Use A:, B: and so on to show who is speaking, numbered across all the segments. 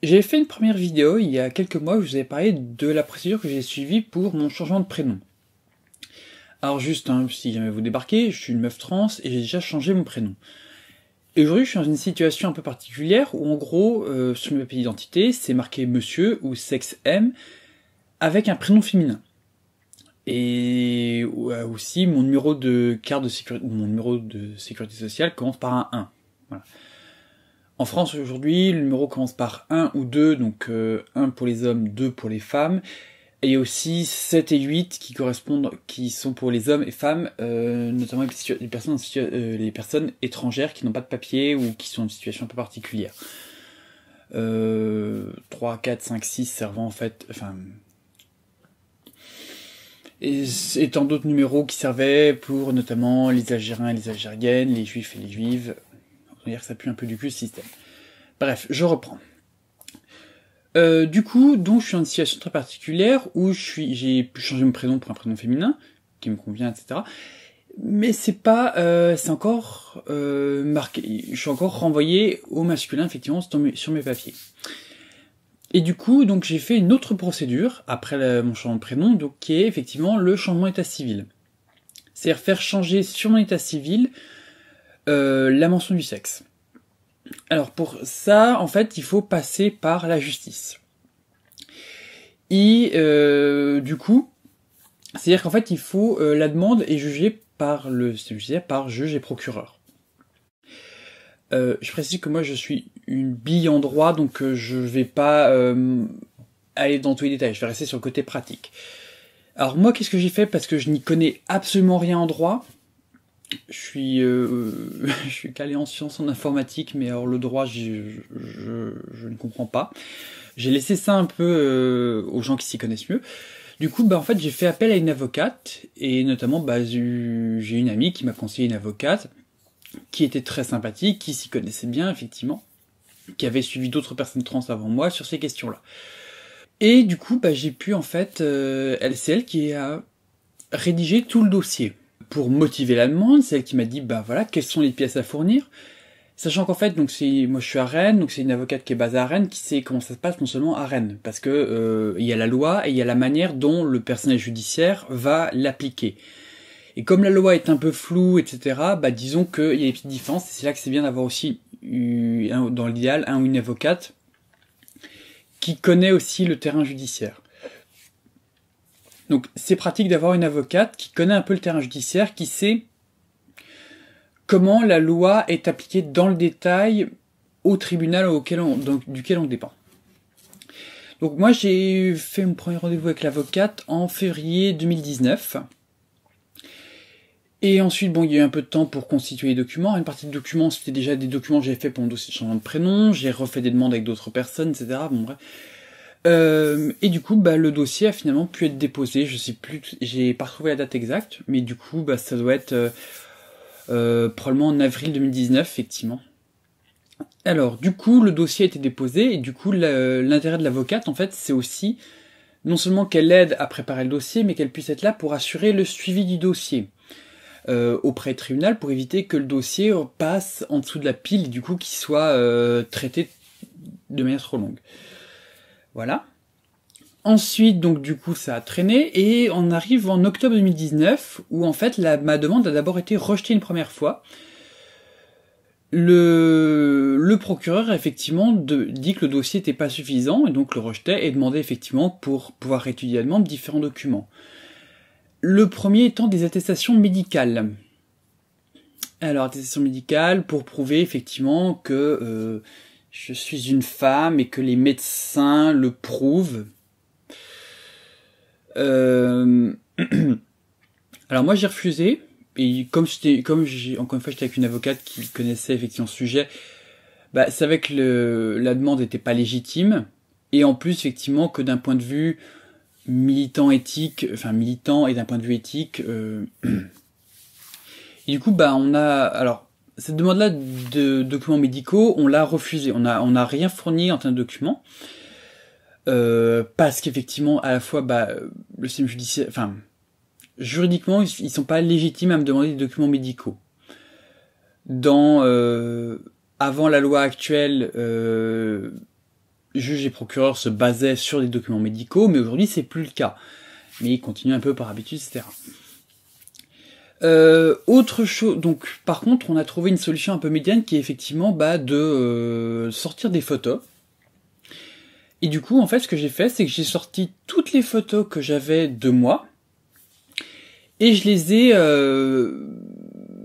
A: J'ai fait une première vidéo il y a quelques mois où je vous ai parlé de la procédure que j'ai suivie pour mon changement de prénom. Alors juste, hein, si jamais vous débarquez, je suis une meuf trans et j'ai déjà changé mon prénom. Et aujourd'hui, je suis dans une situation un peu particulière où en gros, euh, sur mon papier d'identité, c'est marqué monsieur ou sexe M avec un prénom féminin. Et euh, aussi, mon numéro de carte de sécurité, mon numéro de sécurité sociale commence par un 1. Voilà. En France aujourd'hui, le numéro commence par 1 ou 2, donc 1 euh, pour les hommes, 2 pour les femmes. Et aussi 7 et 8 qui correspondent, qui sont pour les hommes et femmes, euh, notamment les, personnes, euh, les personnes étrangères qui n'ont pas de papier ou qui sont dans une situation un peu particulière. 3, 4, 5, 6 servant en fait, enfin, et, et tant d'autres numéros qui servaient pour notamment les Algériens et les Algériennes, les Juifs et les Juives, va ça pue un peu du cul ce système. Bref, je reprends. Euh, du coup, donc je suis en une situation très particulière où j'ai pu changer mon prénom pour un prénom féminin qui me convient, etc. Mais c'est pas, euh, c'est encore euh, marqué. Je suis encore renvoyé au masculin effectivement sur mes, papiers. Et du coup, donc j'ai fait une autre procédure après mon changement de prénom, donc qui est effectivement le changement d'état civil. C'est-à-dire faire changer sur mon état civil euh, la mention du sexe. Alors pour ça, en fait, il faut passer par la justice. Et euh, du coup, c'est-à-dire qu'en fait, il faut euh, la demande est jugée par le par juge et procureur. je précise que moi, je suis une bille en droit, donc je ne vais pas aller dans tous les détails. Je vais rester sur le côté pratique. Alors moi, qu'est-ce que j'ai fait parce que je n'y connais absolument rien en droit je suis, euh, je suis calé en sciences en informatique, mais alors le droit, je, je, je ne comprends pas. J'ai laissé ça un peu euh, aux gens qui s'y connaissent mieux. Du coup, bah, en fait, j'ai fait appel à une avocate, et notamment, bah, j'ai une amie qui m'a conseillé une avocate, qui était très sympathique, qui s'y connaissait bien, effectivement, qui avait suivi d'autres personnes trans avant moi sur ces questions-là. Et du coup, bah, j'ai pu, en fait, euh, elle, c'est elle qui a rédigé tout le dossier pour motiver la demande, c'est elle qui m'a dit bah voilà quelles sont les pièces à fournir. Sachant qu'en fait, donc c'est moi je suis à Rennes, donc c'est une avocate qui est basée à Rennes, qui sait comment ça se passe non seulement à Rennes, parce que euh, il y a la loi et il y a la manière dont le personnel judiciaire va l'appliquer. Et comme la loi est un peu floue, etc., bah disons qu'il y a des petites différences. C'est là que c'est bien d'avoir aussi, dans l'idéal, un ou une avocate qui connaît aussi le terrain judiciaire. Donc c'est pratique d'avoir une avocate qui connaît un peu le terrain judiciaire, qui sait comment la loi est appliquée dans le détail au tribunal auquel on, donc, duquel on dépend. Donc moi j'ai fait mon premier rendez-vous avec l'avocate en février 2019. Et ensuite, bon, il y a eu un peu de temps pour constituer les documents. Une partie des documents, c'était déjà des documents que j'ai fait pour mon dossier de changement de prénom. J'ai refait des demandes avec d'autres personnes, etc. Bon, bref. Euh, et du coup, bah, le dossier a finalement pu être déposé. Je sais plus, j'ai pas retrouvé la date exacte, mais du coup, bah, ça doit être euh, euh, probablement en avril 2019, effectivement. Alors, du coup, le dossier a été déposé, et du coup, l'intérêt de l'avocate, en fait, c'est aussi non seulement qu'elle aide à préparer le dossier, mais qu'elle puisse être là pour assurer le suivi du dossier auprès du tribunal pour éviter que le dossier passe en dessous de la pile et du coup qu'il soit traité de manière trop longue. Voilà. Ensuite, donc du coup, ça a traîné et on arrive en octobre 2019 où en fait ma demande a d'abord été rejetée une première fois. Le, le procureur effectivement dit que le dossier n'était pas suffisant et donc le rejetait et demandait effectivement pour pouvoir étudier la demande différents documents. Le premier étant des attestations médicales. Alors attestations médicales pour prouver effectivement que euh, je suis une femme et que les médecins le prouvent. Euh, alors moi j'ai refusé et comme j'étais comme j'ai encore une fois j'étais avec une avocate qui connaissait effectivement ce sujet, bah savait que le, la demande n'était pas légitime et en plus effectivement que d'un point de vue militant éthique, enfin militant et d'un point de vue éthique, euh, et du coup bah on a alors cette demande-là de documents médicaux, on l'a refusée. On n'a on rien fourni en tant de documents. Euh, parce qu'effectivement, à la fois, bah, le système judiciaire, enfin, juridiquement, ils, sont pas légitimes à me demander des documents médicaux. Dans, euh, avant la loi actuelle, euh, juges et procureurs se basaient sur des documents médicaux, mais aujourd'hui, c'est plus le cas. Mais ils continuent un peu par habitude, etc. Euh, autre chose, donc par contre, on a trouvé une solution un peu médiane qui est effectivement bah, de euh, sortir des photos. Et du coup, en fait, ce que j'ai fait, c'est que j'ai sorti toutes les photos que j'avais de moi et je les ai. Euh,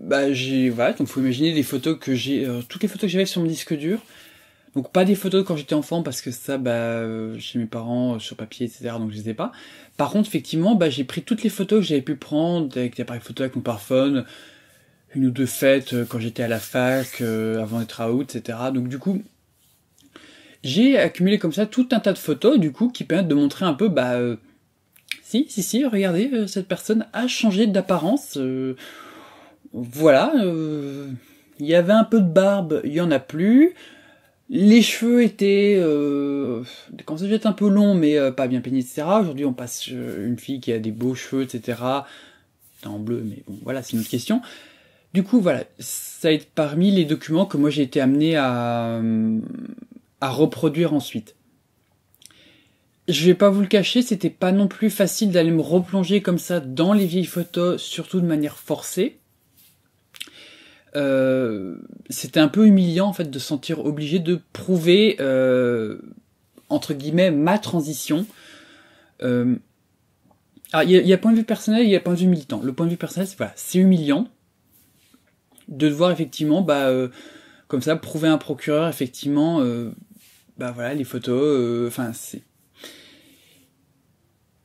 A: bah, j'ai voilà, donc faut imaginer des photos que j'ai, toutes les photos que j'avais sur mon disque dur. Donc pas des photos quand j'étais enfant parce que ça, bah, euh, chez mes parents, euh, sur papier, etc. Donc je les ai pas. Par contre, effectivement, bah, j'ai pris toutes les photos que j'avais pu prendre avec des appareils photo, avec mon parfum, une ou deux fêtes euh, quand j'étais à la fac, avant d'être à out, etc. Donc du coup, j'ai accumulé comme ça tout un tas de photos, du coup, qui permettent de montrer un peu, bah, si, si, si, regardez, cette personne a changé d'apparence. voilà, il y avait un peu de barbe, il y en a plus. Les cheveux étaient, euh, quand ça être un peu long, mais euh, pas bien peignés, etc. Aujourd'hui, on passe euh, une fille qui a des beaux cheveux, etc. En bleu, mais bon, voilà, c'est une autre question. Du coup, voilà, ça est parmi les documents que moi j'ai été amené à, euh, à reproduire ensuite. Je vais pas vous le cacher, c'était pas non plus facile d'aller me replonger comme ça dans les vieilles photos, surtout de manière forcée. Euh, c'était un peu humiliant en fait de sentir obligé de prouver euh, entre guillemets ma transition. Euh, alors il y, a point de vue personnel, il y a point de vue militant. Le point de vue personnel, c'est voilà, c'est humiliant de devoir effectivement bah euh, comme ça prouver un procureur effectivement bah voilà les photos. Enfin c'est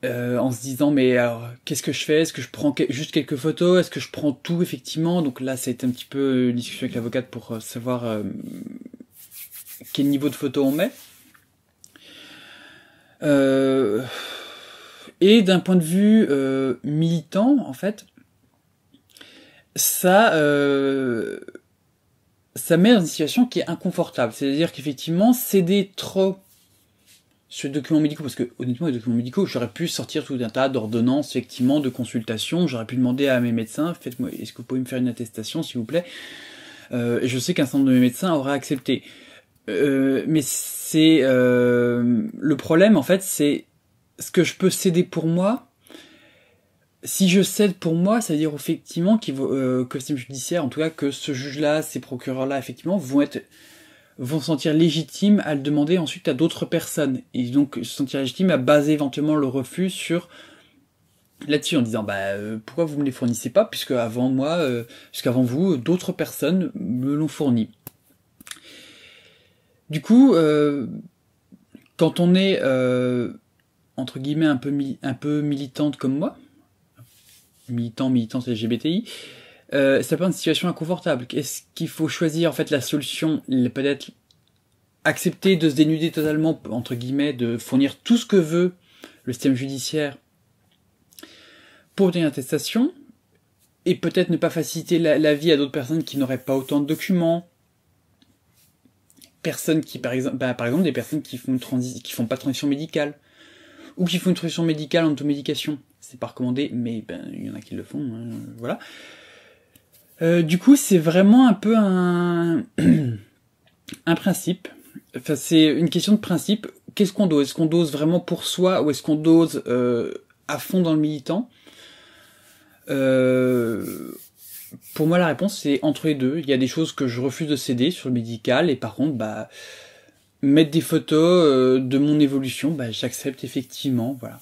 A: euh, en se disant mais qu'est-ce que je fais Est-ce que je prends juste quelques photos Est-ce que je prends tout effectivement Donc là, ça a été un petit peu une discussion avec l'avocate pour euh, savoir euh, quel niveau de photos on met. Euh, et d'un point de vue militant, en fait, ça ça met dans une situation qui est inconfortable. C'est-à-dire qu'effectivement, céder trop ce document médical parce que honnêtement, les documents médicaux, j'aurais pu sortir tout un tas d'ordonnances, effectivement, de consultations, j'aurais pu demander à mes médecins, faites-moi, est-ce que vous pouvez me faire une attestation, s'il vous plaît euh, Je sais qu'un certain nombre de mes médecins aurait accepté. Euh, mais c'est euh, le problème, en fait, c'est ce que je peux céder pour moi. Si je cède pour moi, ça veut dire effectivement qu'il que le système judiciaire, en tout cas, que ce juge-là, ces procureurs-là, effectivement, vont être vont se sentir légitimes à le demander ensuite à d'autres personnes. Et donc se sentir légitimes à baser éventuellement le refus sur là-dessus en disant bah euh, pourquoi vous me les fournissez pas puisque avant moi euh, puisqu'avant vous d'autres personnes me l'ont fourni. Du coup euh, quand on est euh, entre guillemets un peu un peu militante comme moi militant militante LGBTI euh, ça peut être une situation inconfortable. Est-ce qu'il faut choisir en fait la solution, peut-être accepter de se dénuder totalement entre guillemets, de fournir tout ce que veut le système judiciaire pour obtenir une attestation, et peut-être ne pas faciliter la, vie à d'autres personnes qui n'auraient pas autant de documents. Personnes qui, par exemple, bah, par exemple, des personnes qui font qui font pas de transition médicale ou qui font une transition médicale en automédication. C'est pas recommandé, mais ben il y en a qui le font, hein, voilà. Euh, du coup, c'est vraiment un peu un, principe. Enfin, c'est une question de principe. Qu'est-ce qu'on dose Est-ce qu'on dose vraiment pour soi ou est-ce qu'on dose euh, à fond dans le militant euh, Pour moi, la réponse, c'est entre les deux. Il y a des choses que je refuse de céder sur le médical et par contre, bah, mettre des photos de mon évolution, bah, j'accepte effectivement. Voilà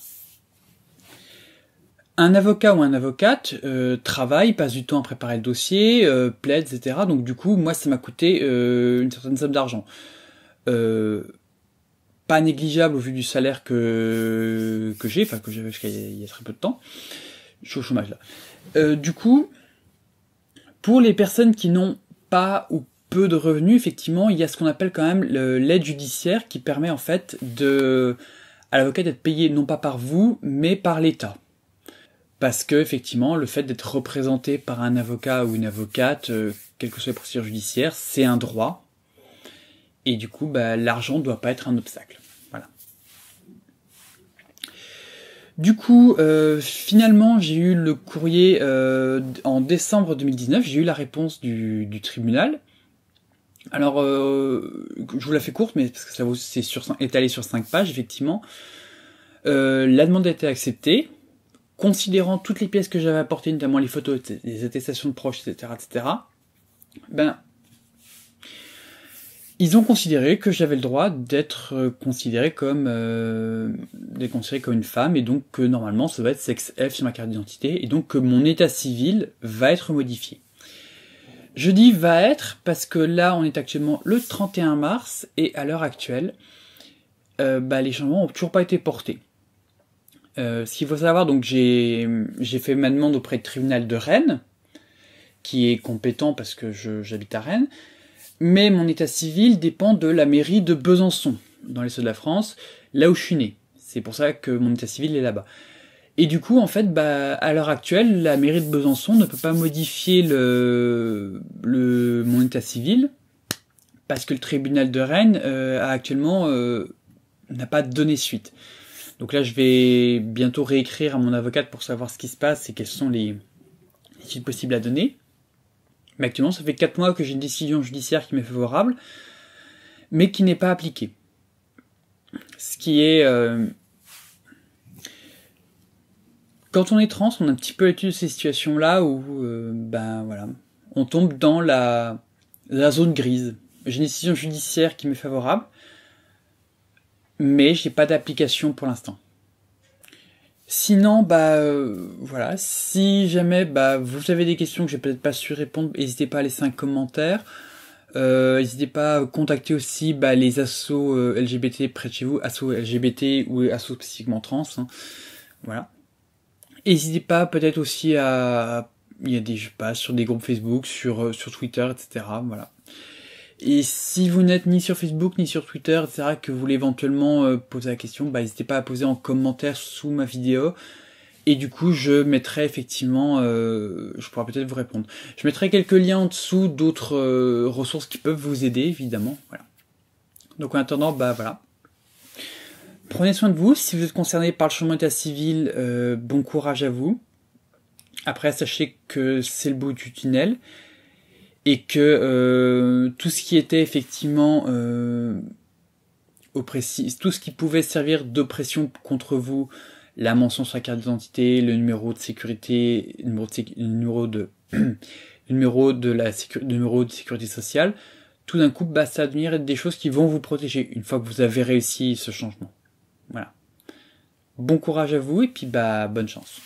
A: un avocat ou un avocate euh, travaille, passe du temps à préparer le dossier, euh, plaide, etc. Donc du coup, moi, ça m'a coûté euh, une certaine somme d'argent. pas négligeable au vu du salaire que, que j'ai, enfin que j'avais jusqu'à il y, a très peu de temps. Je suis au chômage là. du coup, pour les personnes qui n'ont pas ou peu de revenus, effectivement, il y a ce qu'on appelle quand même l'aide judiciaire qui permet en fait de, à l'avocat d'être payé non pas par vous, mais par l'État parce que effectivement le fait d'être représenté par un avocat ou une avocate, euh, quelle que soit la procédure judiciaire, c'est un droit. Et du coup, bah, l'argent ne doit pas être un obstacle. Voilà. Du coup, euh, finalement, j'ai eu le courrier euh, en décembre 2019. J'ai eu la réponse du, tribunal. Alors, euh, je vous la fais courte, mais parce que ça vous c'est sur, étalé sur cinq pages, effectivement. la demande a été acceptée considérant toutes les pièces que j'avais apportées, notamment les photos, les attestations de proches, etc., etc., ben, ils ont considéré que j'avais le droit d'être euh, considéré comme, euh, considéré comme une femme, et donc que normalement ça va être sexe F sur ma carte d'identité, et donc que mon état civil va être modifié. Je dis va être parce que là on est actuellement le 31 mars, et à l'heure actuelle, euh, bah, les changements n'ont toujours pas été portés. Euh, ce qu'il faut savoir, donc j'ai fait ma demande auprès du tribunal de Rennes, qui est compétent parce que j'habite à Rennes, mais mon état civil dépend de la mairie de Besançon, dans l'est de la France, là où je suis né. C'est pour ça que mon état civil est là-bas. Et du coup, en fait, bah, à l'heure actuelle, la mairie de Besançon ne peut pas modifier le, le, mon état civil parce que le tribunal de Rennes euh, a actuellement euh, n'a pas donné suite. Donc là, je vais bientôt réécrire à mon avocate pour savoir ce qui se passe et quelles sont les, études possibles à donner. Mais actuellement, ça fait 4 mois que j'ai une décision judiciaire qui m'est favorable, mais qui n'est pas appliquée. Ce qui est... Euh, quand on est trans, on a un petit peu l'étude de ces situations-là où, euh, ben voilà, on tombe dans la, la zone grise. J'ai une décision judiciaire qui m'est favorable, mais j'ai pas d'application pour l'instant. Sinon, bah euh, voilà, si jamais bah, vous avez des questions que j'ai peut-être pas su répondre, n'hésitez pas à laisser un commentaire. Euh, n'hésitez pas à contacter aussi bah, les assos euh, LGBT près de chez vous, assos LGBT ou assos spécifiquement trans. Hein. Voilà. N'hésitez pas peut-être aussi à... Il y a des, je sais pas, sur des groupes Facebook, sur, sur Twitter, etc. Voilà. Et si vous n'êtes ni sur Facebook ni sur Twitter, etc., que vous voulez éventuellement euh, poser la question, bah, n'hésitez pas à poser en commentaire sous ma vidéo. Et du coup, je mettrai effectivement, euh, je pourrai peut-être vous répondre. Je mettrai quelques liens en dessous d'autres euh, ressources qui peuvent vous aider, évidemment. Voilà. Donc en attendant, bah voilà. Prenez soin de vous. Si vous êtes concerné par le changement d'état civil, bon courage à vous. Après, sachez que c'est le bout du tunnel et que euh, tout ce qui était effectivement euh, oppressif, tout ce qui pouvait servir d'oppression contre vous, la mention sur la carte d'identité, le numéro de sécurité, numéro numéro de la numéro de sécurité sociale, tout d'un coup, bah, ça va devenir des choses qui vont vous protéger une fois que vous avez réussi ce changement. Voilà. Bon courage à vous et puis bah bonne chance.